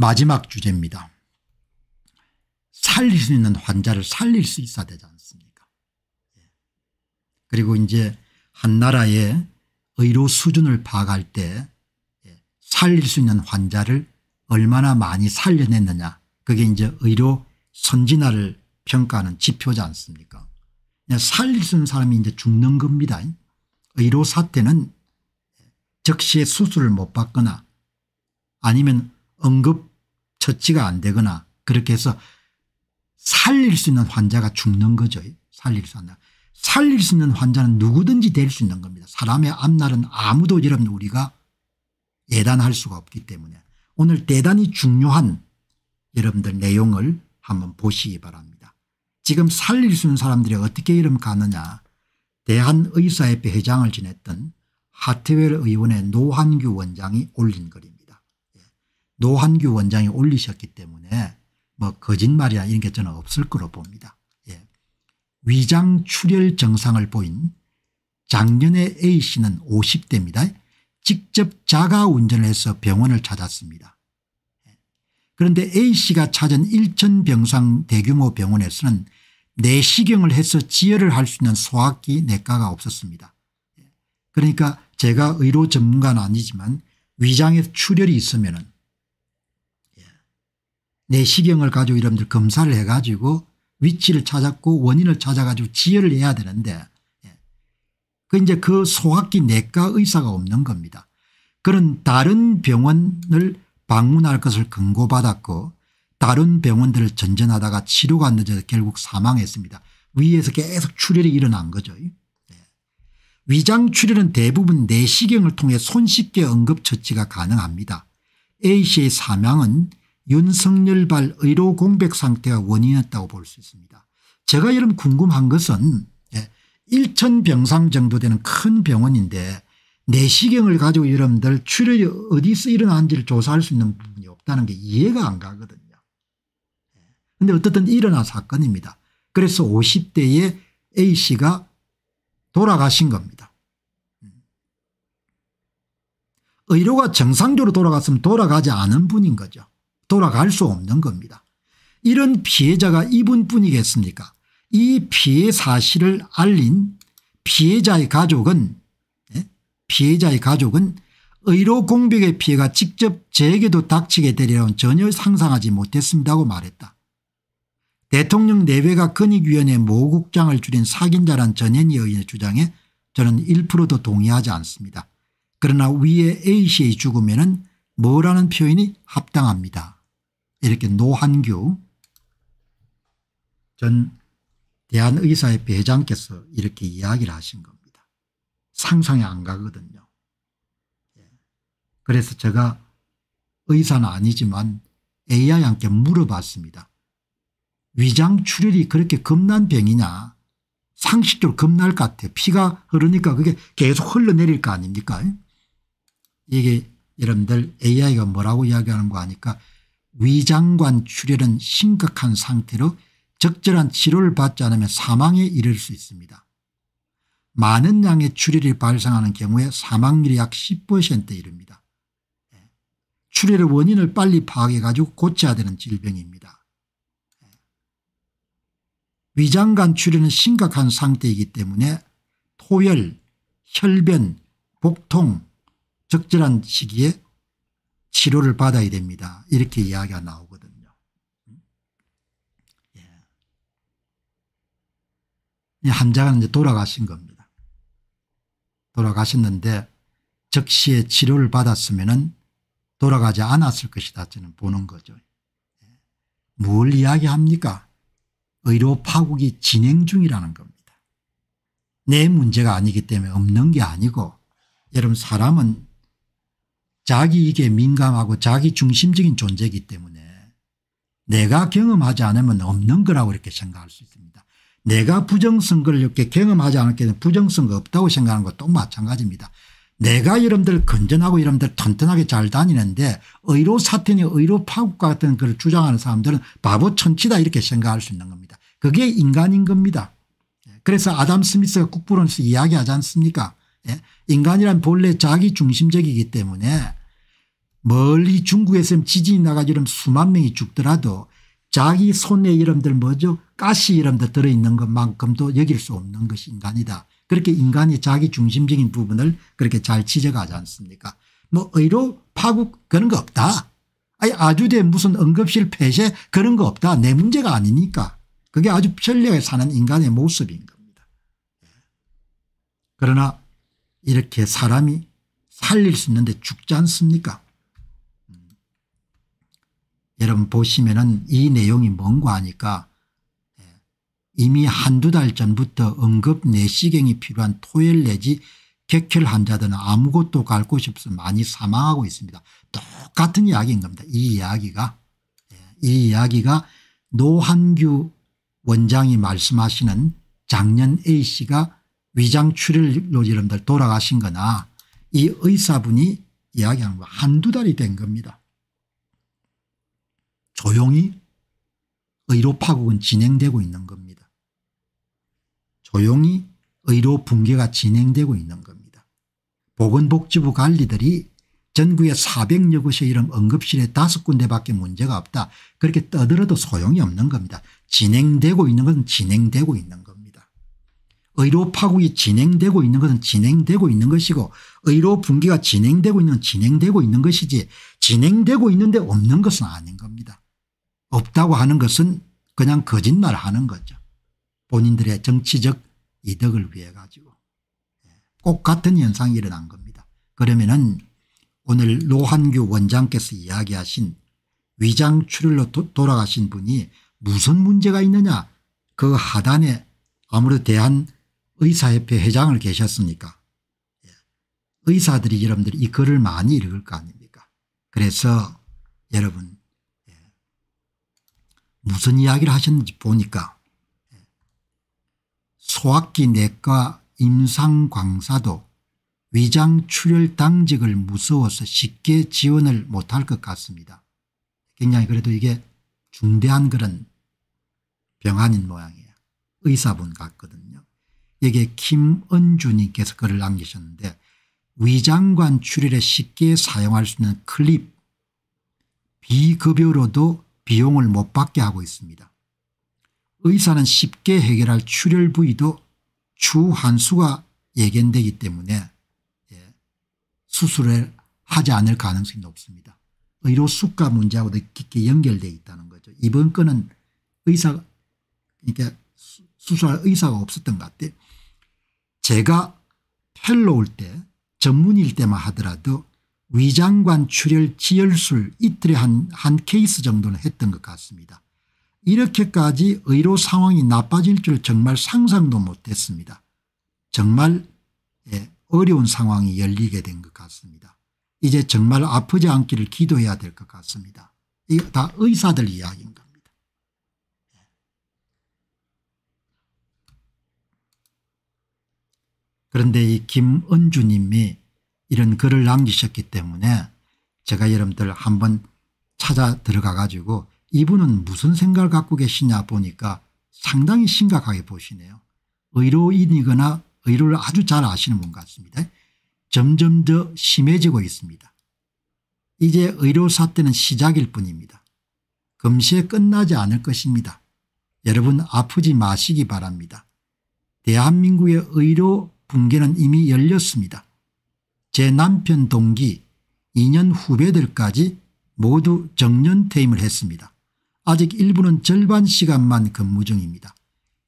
마지막 주제입니다. 살릴 수 있는 환자를 살릴 수 있어야 되지 않습니까 예. 그리고 이제 한 나라의 의료 수준을 파악할 때 예, 살릴 수 있는 환자를 얼마나 많이 살려냈느냐 그게 이제 의료 선진화를 평가하는 지표지 않습니까 살릴 수 있는 사람이 이제 죽는 겁니다. 의료 사태는 즉시 예, 수술을 못 받거나 아니면 응급 처치가 안 되거나 그렇게 해서 살릴 수 있는 환자가 죽는 거죠. 살릴 수 있는. 살릴 수 있는 환자는 누구든지 될 수 있는 겁니다. 사람의 앞날은 아무도 여러분 우리가 예단할 수가 없기 때문에 오늘 대단히 중요한 여러분들 내용을 한번 보시기 바랍니다. 지금 살릴 수 있는 사람들이 어떻게 이름 가느냐 대한의사협회 회장을 지냈던 하트웰 의원의 노한규 원장이 올린 글입니다. 노한규 원장이 올리셨기 때문에 뭐거짓말이야 이런 게 저는 없을 거로 봅니다. 예. 위장 출혈 증상을 보인 작년에 A씨는 50대입니다. 직접 자가 운전을 해서 병원을 찾았습니다. 예. 그런데 A씨가 찾은 일천병상 대규모 병원에서는 내시경을 해서 지혈을 할 수 있는 소화기 내과가 없었습니다. 예. 그러니까 제가 의료 전문가는 아니지만 위장에 출혈이 있으면 내시경을 가지고 여러분들 검사를 해가지고 위치를 찾았고 원인을 찾아가지고 지혈을 해야 되는데 예. 그 이제 그 소각기 내과 의사가 없는 겁니다. 그런 다른 병원을 방문할 것을 권고받았고 다른 병원들을 전전하다가 치료가 안 늦어서 결국 사망했습니다. 위에서 계속 출혈이 일어난 거죠. 예. 위장 출혈은 대부분 내시경을 통해 손쉽게 응급처치가 가능합니다. A씨의 사망은 윤석열 발 의료 공백 상태가 원인이었다고 볼 수 있습니다. 제가 여러분 궁금한 것은 1천 예, 병상 정도 되는 큰 병원인데 내시경을 가지고 여러분들 출혈이 어디서 일어난지를 조사할 수 있는 부분이 없다는 게 이해가 안 가거든요. 그런데 예. 어떻든 일어난 사건입니다. 그래서 50대의 A씨가 돌아가신 겁니다. 음. 의료가 정상적으로 돌아갔으면 돌아가지 않은 분인 거죠. 돌아갈 수 없는 겁니다. 이런 피해자가 이분뿐이겠습니까 이 피해 사실을 알린 피해자의 가족은 예? 피해자의 가족은 의료 공백의 피해가 직접 제게도 닥치게 되리라는 전혀 상상하지 못했습니다고 말했다. 대통령 내외가 근익위원회 모국장을 줄인 사긴자란 전현희 의원의 주장에 저는 1%도 동의하지 않습니다. 그러나 위에 A씨의 죽음에는 뭐라는 표현이 합당합니다. 이렇게 노한규 전 대한의사의 배장께서 이렇게 이야기를 하신 겁니다. 상상이 안 가거든요. 예. 그래서 제가 의사는 아니지만 AI한테 물어봤습니다. 위장 출혈이 그렇게 겁난 병이냐 상식적으로 겁날 것 같아요. 피가 흐르니까 그게 계속 흘러내릴 거 아닙니까 이게 여러분들 AI가 뭐라고 이야기하는 거 아니까 위장관 출혈은 심각한 상태로 적절한 치료를 받지 않으면 사망에 이를 수 있습니다. 많은 양의 출혈이 발생하는 경우에 사망률이 약 10%에 이릅니다. 예. 출혈의 원인을 빨리 파악해 가지고 고쳐야 되는 질병입니다. 예. 위장관 출혈은 심각한 상태이기 때문에 토열, 혈변, 복통, 적절한 시기에 치료를 받아야 됩니다. 이렇게 이야기가 나오거든요. 예. 이 환자가 이제 돌아가신 겁니다. 돌아가셨는데 즉시에 치료를 받았으면 돌아가지 않았을 것이다 저는 보는 거죠. 예. 뭘 이야기합니까? 의료 파국이 진행 중이라는 겁니다. 내 문제가 아니기 때문에 없는 게 아니고 여러분 사람은 자기에게 민감하고 자기중심적인 존재이기 때문에 내가 경험하지 않으면 없는 거라고 이렇게 생각할 수 있습니다. 내가 부정선거를 이렇게 경험하지 않았기 때문에 부정선거 없다고 생각하는 것도 마찬가지입니다. 내가 여러분들 건전하고 여러분들 튼튼하게 잘 다니는데 의료 사태니 의료 파국과 같은 것을 주장하는 사람들은 바보 천치다 이렇게 생각할 수 있는 겁니다. 그게 인간인 겁니다. 예, 그래서 아담 스미스가 국부론에서 이야기하지 않습니까 예, 인간이란 본래 자기 중심적이기 때문에 멀리 중국에서 지진이 나가지 이러 수만 명이 죽더라도 자기 손에 이름들 뭐죠 가시 이름들 들어있는 것만큼도 여길 수 없는 것이 인간이다. 그렇게 인간이 자기 중심적인 부분을 그렇게 잘 지적하지 않습니까 뭐 의료 파국 그런 거 없다. 아니 아주대 무슨 응급실 폐쇄 그런 거 없다. 내 문제가 아니니까. 그게 아주 편리하게 사는 인간의 모습인 겁니다. 그러나 이렇게 사람이 살릴 수 있는데 죽지 않습니까 보시면은 이 내용이 뭔가 하니까 예, 이미 한두 달 전부터 응급 내시경이 필요한 토열 내지 객혈 환자들은 아무것도 갈 곳이 없어 많이 사망하고 있습니다. 똑같은 이야기인 겁니다. 이 이야기가 예, 이 이야기가 노한규 원장이 말씀하시는 작년 A씨가 위장출혈로 여러분들 돌아가신 거나 이 의사분이 이야기하거 한두 달이 된 겁니다. 조용히 의료 파국은 진행되고 있는 겁니다. 조용히 의료 붕괴가 진행되고 있는 겁니다. 보건복지부 관리들이 전국에 400여 곳의 이런 응급실에 다섯 군데밖에 문제가 없다. 그렇게 떠들어도 소용이 없는 겁니다. 진행되고 있는 것은 진행되고 있는 겁니다. 의료 파국이 진행되고 있는 것은 진행되고 있는 것이고 의료 붕괴가 진행되고 있는 진행되고 있는 것이지 진행되고 있는데 없는 것은 아닌 겁니다. 없다고 하는 것은 그냥 거짓말 하는 거죠. 본인들의 정치적 이득을 위해 가지고 예, 꼭 같은 현상이 일어난 겁니다. 그러면은 오늘 노한규 원장께서 이야기하신 위장 출혈로 도, 돌아가신 분이 무슨 문제가 있느냐 그 하단에 아무래도 대한의사협회 회장을 계셨으니까 예, 의사들이 여러분들이 이 글을 많이 읽을 거 아닙니까 그래서 여러분 무슨 이야기를 하셨는지 보니까 소학기 내과 임상광사도 위장 출혈 당직을 무서워서 쉽게 지원을 못할 것 같습니다. 굉장히 그래도 이게 중대한 그런 병환인 모양이에요. 의사분 같거든요. 여기에 김은주님께서 글을 남기셨는데 위장관 출혈에 쉽게 사용할 수 있는 클립 비급여로도 비용을 못 받게 하고 있습니다. 의사는 쉽게 해결할 출혈 부위도 추한수가 예견되기 때문에 예, 수술을 하지 않을 가능성이 높습니다. 의료 수가 문제하고도 깊게 연결되어 있다는 거죠. 이번 건은 의사 그러니까 수술할 의사가 없었던 것 같아요. 제가 펠로울 때 전문일 때만 하더라도 위장관 출혈 지혈술 이틀에 한, 한 케이스 정도는 했던 것 같습니다. 이렇게까지 의료 상황이 나빠질 줄 정말 상상도 못했습니다. 정말 예, 어려운 상황이 열리게 된 것 같습니다. 이제 정말 아프지 않기를 기도해야 될 것 같습니다. 이거 다 의사들 이야기인 겁니다. 그런데 이 김은주님이 이런 글을 남기셨기 때문에 제가 여러분들 한번 찾아 들어가 가지고 이분은 무슨 생각을 갖고 계시냐 보니까 상당히 심각하게 보시네요. 의료인이거나 의료를 아주 잘 아시는 분 같습니다. 점점 더 심해지고 있습니다. 이제 의료 사태는 시작일 뿐입니다. 금시에 끝나지 않을 것입니다. 여러분 아프지 마시기 바랍니다. 대한민국의 의료 붕괴는 이미 열렸습니다. 제 남편 동기 2년 후배들까지 모두 정년퇴임을 했습니다. 아직 일부는 절반 시간만 근무 중입니다.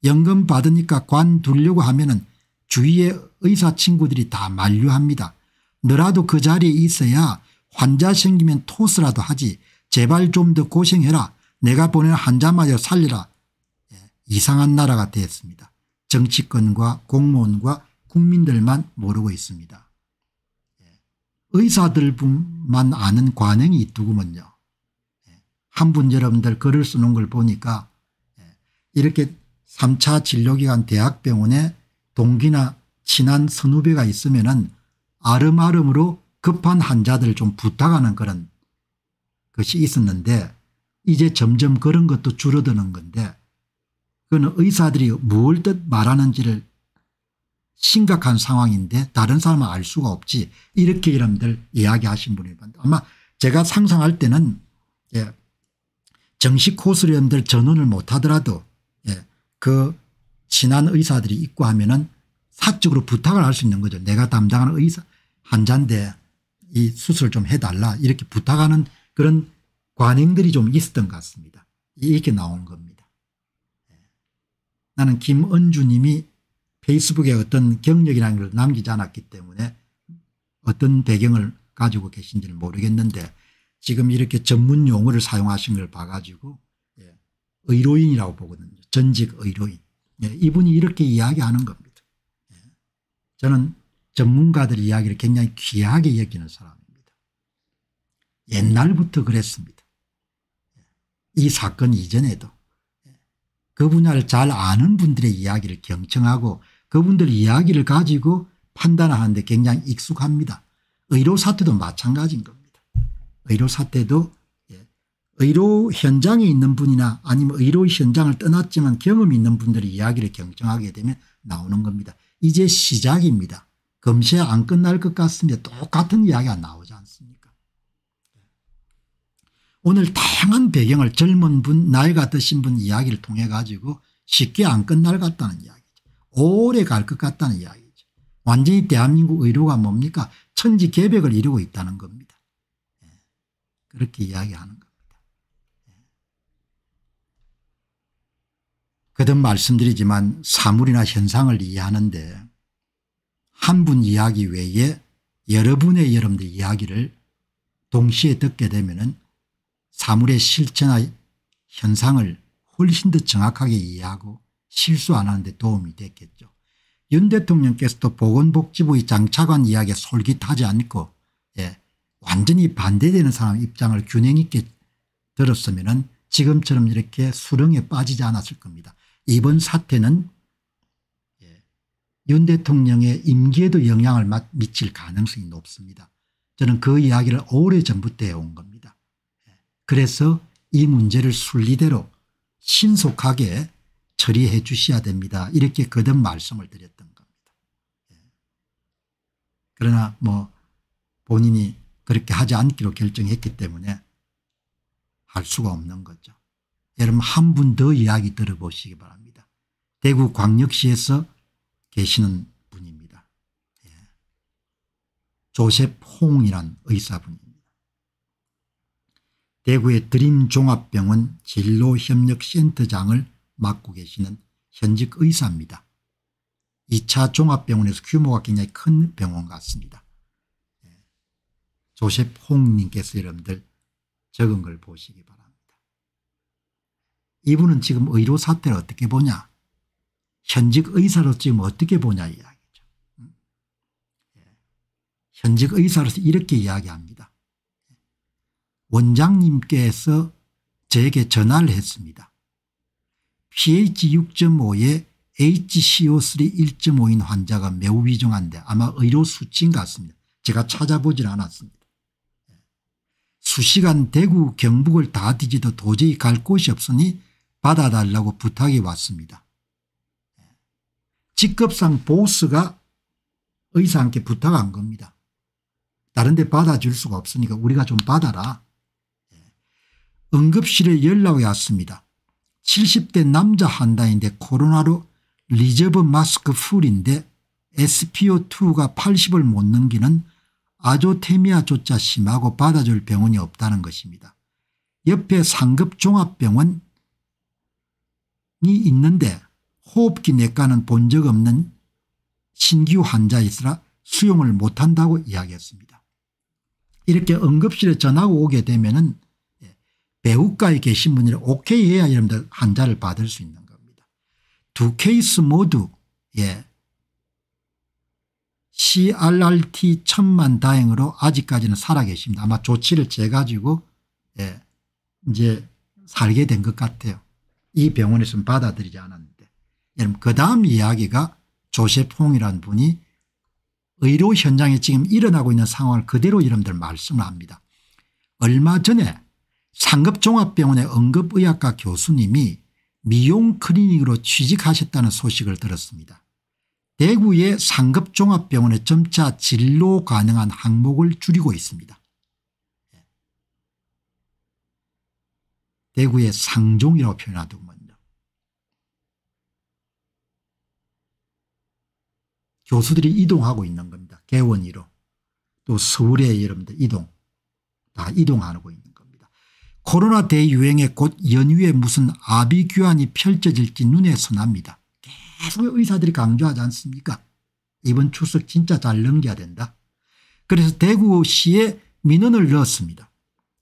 연금 받으니까 관두려고 하면 은 주위의 의사 친구들이 다 만류합니다. 너라도 그 자리에 있어야 환자 생기면 토스라도 하지 제발 좀 더 고생해라 내가 보낸 환자마저 살리라 예, 이상한 나라가 되었습니다. 정치권과 공무원과 국민들만 모르고 있습니다. 의사들만 아는 관행이 있더구먼요. 예. 한분 여러분들 글을 쓰는 걸 보니까 예. 이렇게 3차 진료기간 대학병원에 동기나 친한 선후배가 있으면 은 아름아름으로 급한 환자들좀 부탁하는 그런 것이 있었는데 이제 점점 그런 것도 줄어드는 건데 그건 의사들이 무엇 뜻 말하는지를 심각한 상황인데 다른 사람은 알 수가 없지 이렇게 여러분들 이야기하신 분이 아마 제가 상상할 때는 예, 정식 코스로 여러분들 전원을 못하더라도 예, 그 친한 의사들이 있고 하면 은 사적으로 부탁을 할 수 있는 거죠. 내가 담당하는 의사 환자인데 이 수술 좀 해달라 이렇게 부탁하는 그런 관행들이 좀 있었던 것 같습니다. 이렇게 나온 겁니다. 예. 나는 김은주님이 페이스북에 어떤 경력이라는 걸 남기지 않았기 때문에 어떤 배경을 가지고 계신지는 모르겠는데 지금 이렇게 전문 용어를 사용하신 걸 봐가지고 예. 의료인이라고 보거든요. 전직 의료인. 예. 이분이 이렇게 이야기하는 겁니다. 예. 저는 전문가들 이야기를 굉장히 귀하게 여기는 사람입니다. 옛날부터 그랬습니다. 예, 이 사건 이전에도 예, 그 분야를 잘 아는 분들의 이야기를 경청하고 그분들 이야기를 가지고 판단하는데 굉장히 익숙합니다. 의료 사태도 마찬가지인 겁니다. 의료 사태도 예, 의료 현장에 있는 분이나 아니면 의료 현장을 떠났지만 경험이 있는 분들이 이야기를 경청하게 되면 나오는 겁니다. 이제 시작입니다. 금세 안 끝날 것 같습니다. 똑같은 이야기가 나오지 않습니까? 오늘 다양한 배경을 젊은 분, 나이가 드신 분 이야기를 통해 가지고 쉽게 안 끝날 것 같다는 이야기. 오래 갈 것 같다는 이야기죠. 완전히 대한민국 의료가 뭡니까 천지 개벽을 이루고 있다는 겁니다. 예. 그렇게 이야기하는 겁니다. 예. 그든 말씀드리지만 사물이나 현상을 이해하는데 한 분 이야기 외에 여러분의 여러분들 이야기를 동시에 듣게 되면 사물의 실체나 현상을 훨씬 더 정확하게 이해하고 실수 안 하는데 도움이 됐겠죠. 윤 대통령께서도 보건복지부의 장차관 이야기에 솔깃하지 않고 예, 완전히 반대되는 사람 입장을 균형 있게 들었으면 지금처럼 이렇게 수렁에 빠지지 않았을 겁니다. 이번 사태는 예, 윤 대통령의 임기에도 영향을 미칠 가능성이 높습니다. 저는 그 이야기를 오래전부터 해온 겁니다. 예, 그래서 이 문제를 순리대로 신속하게 처리해 주셔야 됩니다. 이렇게 거듭 말씀을 드렸던 겁니다. 예. 그러나 뭐 본인이 그렇게 하지 않기로 결정했기 때문에 할 수가 없는 거죠. 여러분 한 분 더 이야기 들어보시기 바랍니다. 대구 광역시에서 계시는 분입니다. 예. 조셉 홍이란 의사분입니다. 대구의 드림종합병원 진로협력센터장을 맡고 계시는 현직 의사입니다. 2차 종합병원에서 규모가 굉장히 큰 병원 같습니다. 예. 조셉 홍님께서 여러분들 적은 걸 보시기 바랍니다. 이분은 지금 의료 사태를 어떻게 보냐 현직 의사로 지금 어떻게 보냐 이야기죠. 음. 예. 현직 의사로서 이렇게 이야기합니다. 예. 원장님께서 저에게 전화를 했습니다. pH 6.5에 HCO3 1.5인 환자가 매우 위중한데 아마 의료 수치인 것 같습니다. 제가 찾아보질 않았습니다. 수시간 대구 경북을 다 뒤지도 도저히 갈 곳이 없으니 받아달라고 부탁이 왔습니다. 직급상 보스가 의사한테 부탁한 겁니다. 다른 데 받아줄 수가 없으니까 우리가 좀 받아라. 응급실에 연락이 왔습니다. 70대 남자 한 단인데 코로나로 리저브 마스크 풀인데 SPO2가 80을 못 넘기는 아조테미아조차 심하고 받아줄 병원이 없다는 것입니다. 옆에 상급종합병원이 있는데 호흡기 내과는 본 적 없는 신규 환자이라 수용을 못한다고 이야기했습니다. 이렇게 응급실에 전화가 오게 되면 은 배우가에 계신 분이 오케이 해야 여러분들 환자를 받을 수 있는 겁니다. 두 케이스 모두 예. CRRT 천만 다행으로 아직까지는 살아계십니다. 아마 조치를 재가지고 예. 이제 살게 된 것 같아요. 이 병원에서는 받아들이지 않았는데. 여러분 그 다음 이야기가 조셉홍이라는 분이 의료 현장에 지금 일어나고 있는 상황을 그대로 여러분들 말씀을 합니다. 얼마 전에 상급종합병원의 응급의학과 교수님이 미용 클리닉으로 취직하셨다는 소식을 들었습니다. 대구의 상급종합병원의 점차 진로 가능한 항목을 줄이고 있습니다. 대구의 상종이라고 표현하더군요. 교수들이 이동하고 있는 겁니다. 개원이로. 또 서울에 여러분들 이동. 다 이동하고 있는 코로나 대유행에 곧 연휴에 무슨 아비규환이 펼쳐질지 눈에 선합니다. 계속 의사들이 강조하지 않습니까 이번 추석 진짜 잘 넘겨야 된다. 그래서 대구시에 민원을 넣었습니다.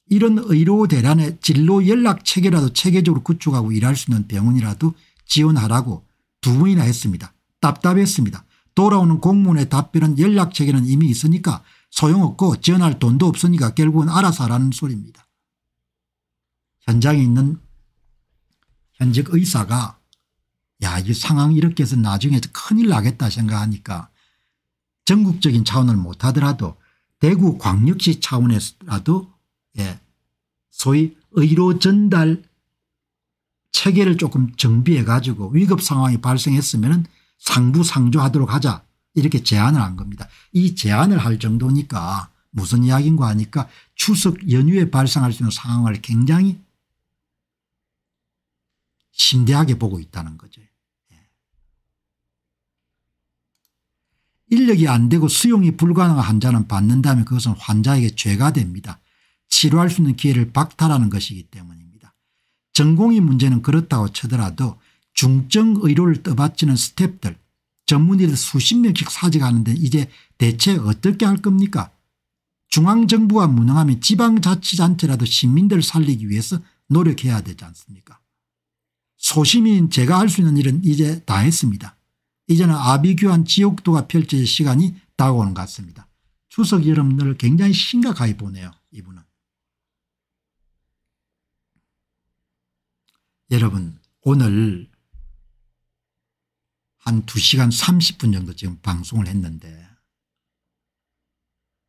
이런 의료대란에 진로 연락 체계라도 체계적으로 구축하고 일할 수 있는 병원이라도 지원하라고 두 번이나 했습니다. 답답했습니다. 돌아오는 공무의 답변은 연락체계는 이미 있으니까 소용없고 지원할 돈도 없으니까 결국은 알아서 하라는 소리입니다. 현장에 있는 현직 의사가 야, 이 상황 이렇게 해서 나중에 큰일 나겠다 생각하니까 전국적인 차원을 못하더라도 대구 광역시 차원에서라도 예, 소위 의료 전달 체계를 조금 정비해 가지고 위급 상황이 발생했으면 상부 상조하도록 하자 이렇게 제안을 한 겁니다. 이 제안을 할 정도니까 무슨 이야기인가 하니까 추석 연휴에 발생할 수 있는 상황을 굉장히 심대하게 보고 있다는 거죠. 예. 인력이 안 되고 수용이 불가능한 환자는 받는다면 그것은 환자에게 죄가 됩니다. 치료할 수 있는 기회를 박탈하는 것이기 때문입니다. 전공의 문제는 그렇다고 쳐더라도 중증 의료를 떠받치는 스탭들 전문의들 수십 명씩 사직하는데 이제 대체 어떻게 할 겁니까 중앙정부가 무능하면 지방자치단체라도 시민들을 살리기 위해서 노력해야 되지 않습니까 소심인 제가 할 수 있는 일은 이제 다 했습니다. 이제는 아비규환 지옥도가 펼쳐질 시간이 다가오는 것 같습니다. 추석 여러분들 굉장히 심각하게 보네요. 이분은. 여러분 오늘 한 2시간 30분 정도 지금 방송을 했는데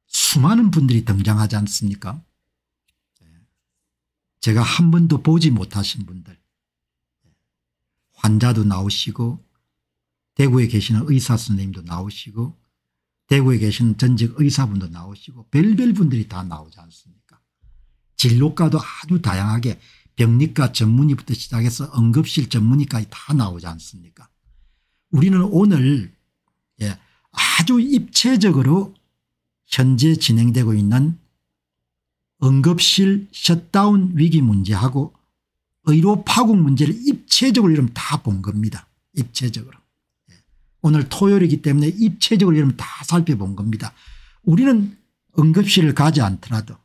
수많은 분들이 등장하지 않습니까 예. 제가 한 번도 보지 못하신 분들 환자도 나오시고 대구에 계시는 의사 선생님도 나오시고 대구에 계시는 전직 의사분도 나오시고 별별 분들이 다 나오지 않습니까 진로과도 아주 다양하게 병리과 전문의부터 시작해서 응급실 전문의까지 다 나오지 않습니까 우리는 오늘 예, 아주 입체적으로 현재 진행되고 있는 응급실 셧다운 위기 문제하고 의료 파국 문제를 입체적으로 이러면 다본 겁니다. 입체적으로. 예. 오늘 토요일이기 때문에 입체적으로 이러면 다 살펴본 겁니다. 우리는 응급실을 가지 않더라도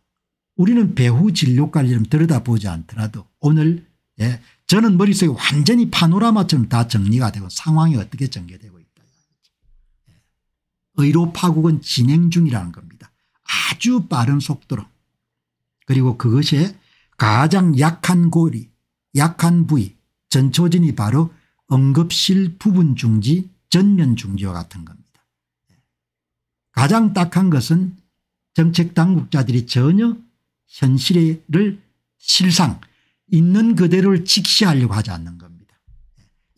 우리는 배후 진료과를 들여다보지 않더라도 오늘 예, 저는 머릿속에 완전히 파노라마처럼 다 정리가 되고 상황이 어떻게 전개되고 있다. 예. 의료 파국은 진행 중이라는 겁니다. 아주 빠른 속도로 그리고 그것에 가장 약한 고리 약한 부위 전초진이 바로 응급실 부분 중지 전면 중지와 같은 겁니다. 가장 딱한 것은 정책 당국자들이 전혀 현실을 실상 있는 그대로를 직시하려고 하지 않는 겁니다.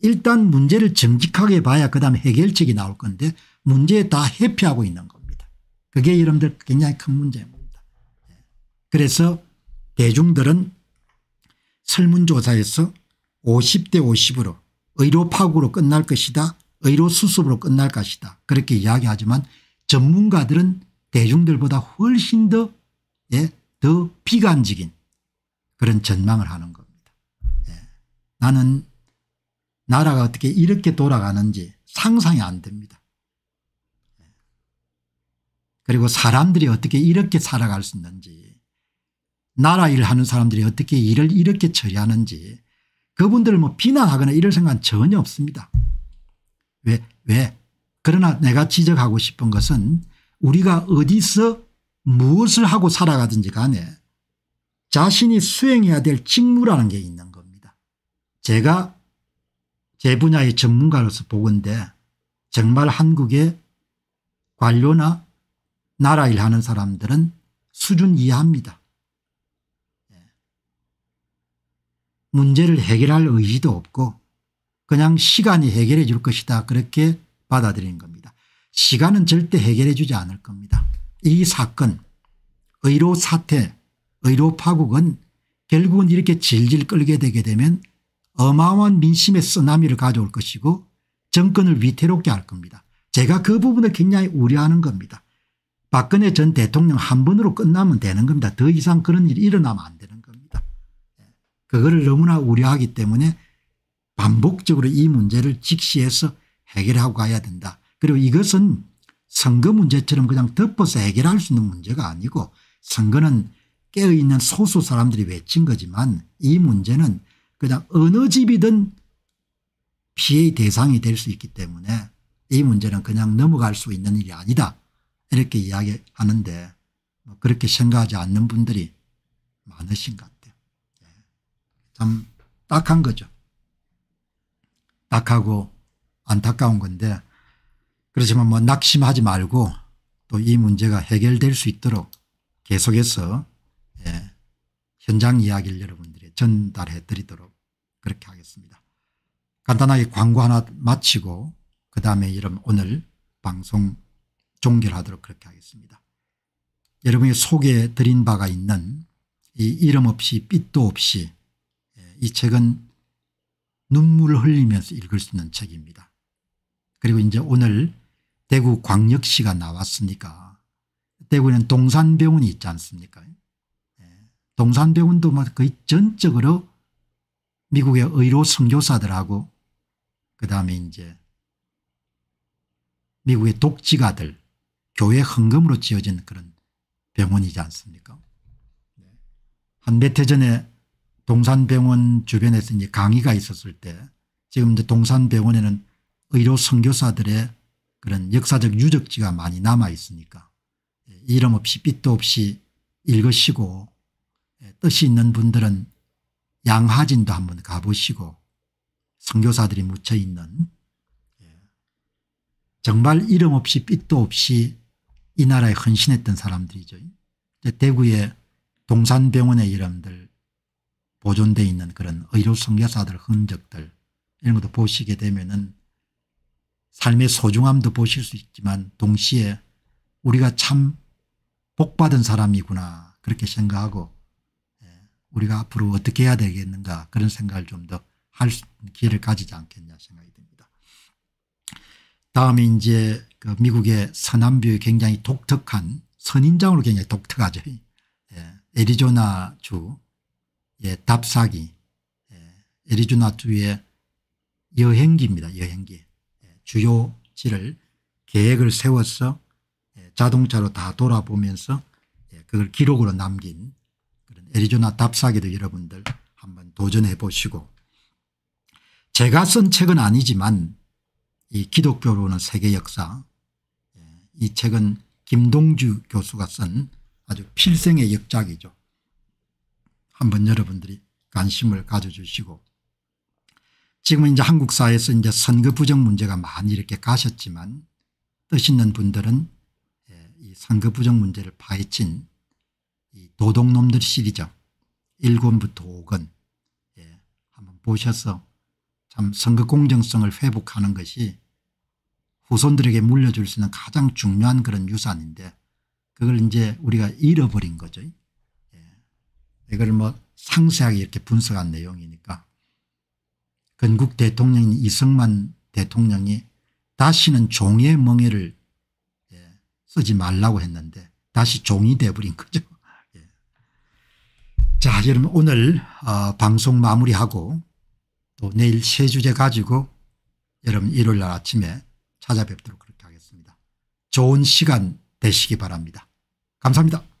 일단 문제를 정직하게 봐야 그다음 에 해결책이 나올 건데 문제에 다 회피하고 있는 겁니다. 그게 여러분들 굉장히 큰 문제입니다. 그래서 대중들은 설문조사에서 50대 50으로 의료 파국으로 끝날 것이다 의료 수습으로 끝날 것이다 그렇게 이야기하지만 전문가들은 대중들보다 훨씬 더, 예, 더 비관적인 그런 전망을 하는 겁니다. 예. 나는 나라가 어떻게 이렇게 돌아가는지 상상이 안 됩니다. 예. 그리고 사람들이 어떻게 이렇게 살아갈 수 있는지 나라 일을 하는 사람들이 어떻게 일을 이렇게 처리하는지 그분들을 뭐 비난하거나 이럴 생각은 전혀 없습니다. 왜? 왜? 그러나 내가 지적하고 싶은 것은 우리가 어디서 무엇을 하고 살아가든지 간에 자신이 수행해야 될 직무라는 게 있는 겁니다. 제가 제 분야의 전문가로서 보건데 정말 한국의 관료나 나라 일하는 사람들은 수준 이하입니다. 문제를 해결할 의지도 없고 그냥 시간이 해결해 줄 것이다 그렇게 받아들인 겁니다. 시간은 절대 해결해 주지 않을 겁니다. 이 사건 의료 사태 의료 파국은 결국은 이렇게 질질 끌게 되게 되면 어마어마한 민심의 쓰나미를 가져올 것이고 정권을 위태롭게 할 겁니다. 제가 그 부분을 굉장히 우려하는 겁니다. 박근혜 전 대통령 한 번으로 끝나면 되는 겁니다. 더 이상 그런 일이 일어나면 안 되는 그거를 너무나 우려하기 때문에 반복적으로 이 문제를 직시해서 해결하고 가야 된다. 그리고 이것은 선거 문제처럼 그냥 덮어서 해결할 수 있는 문제가 아니고 선거는 깨어있는 소수 사람들이 외친 거지만 이 문제는 그냥 어느 집이든 피해 대상이 될 수 있기 때문에 이 문제는 그냥 넘어갈 수 있는 일이 아니다 이렇게 이야기하는데 뭐 그렇게 생각하지 않는 분들이 많으신 것 같아요. 참 딱한 거죠. 딱하고 안타까운 건데 그렇지만 뭐 낙심하지 말고 또 이 문제가 해결될 수 있도록 계속해서 예, 현장 이야기를 여러분들이 전달해 드리도록 그렇게 하겠습니다. 간단하게 광고 하나 마치고 그 다음에 여러분 오늘 방송 종결하도록 그렇게 하겠습니다. 여러분이 소개해 드린 바가 있는 이 이름 없이 빛도 없이 이 책은 눈물을 흘리면서 읽을 수 있는 책입니다. 그리고 이제 오늘 대구 광역시가 나왔으니까 대구에는 동산병원이 있지 않습니까 예. 동산병원도 뭐 거의 전적으로 미국의 의료 선교사들하고 그다음에 이제 미국의 독지가들 교회 헌금으로 지어진 그런 병원이지 않습니까 예. 한몇 해 전에 동산병원 주변에서 이제 강의가 있었을 때 지금 이제 동산병원에는 의료 선교사들의 그런 역사적 유적지가 많이 남아 있으니까 예, 이름 없이 빛도 없이 읽으시고 예, 뜻이 있는 분들은 양하진도 한번 가보시고 선교사들이 묻혀 있는 예. 정말 이름 없이 빛도 없이 이 나라에 헌신했던 사람들이죠. 대구의 동산병원의 이름들 보존되어 있는 그런 의료성 여사들 흔적들 이런 것도 보시게 되면은 삶의 소중함도 보실 수 있지만 동시에 우리가 참 복받은 사람이구나 그렇게 생각하고 예, 우리가 앞으로 어떻게 해야 되겠는가 그런 생각을 좀 더 할 기회를 가지지 않겠냐 생각이 듭니다. 다음에 이제 그 미국의 서남부의 굉장히 독특한 선인장으로 굉장히 독특하죠. 예. 애리조나주 예, 답사기 예, 에리조나주의 여행기입니다. 여행기 예, 주요지를 계획을 세워서 예, 자동차로 다 돌아보면서 그걸 기록으로 남긴 그런 애리조나 답사기도 여러분들 한번 도전해 보시고 제가 쓴 책은 아니지만 이 기독교로는 세계 역사 이 책은 김동주 교수가 쓴 아주 필생의 역작이죠. 한번 여러분들이 관심을 가져주시고 지금은 이제 한국 사회에서 이제 선거 부정 문제가 많이 이렇게 가셨지만 뜻 있는 분들은 예, 이 선거 부정 문제를 파헤친 이 도둑놈들 시리죠. 1권부터 5권 예, 한번 보셔서 참 선거 공정성을 회복하는 것이 후손들에게 물려줄 수 있는 가장 중요한 그런 유산인데 그걸 이제 우리가 잃어버린 거죠. 이걸 뭐 상세하게 이렇게 분석한 내용이니까 건국 대통령인 이승만 대통령이 다시는 종의 멍에를 예, 쓰지 말라고 했는데 다시 종이 돼버린 거죠. 예. 자 여러분 오늘 어, 방송 마무리하고 또 내일 세 주제 가지고 여러분 일요일 날 아침에 찾아뵙도록 그렇게 하겠습니다. 좋은 시간 되시기 바랍니다. 감사합니다.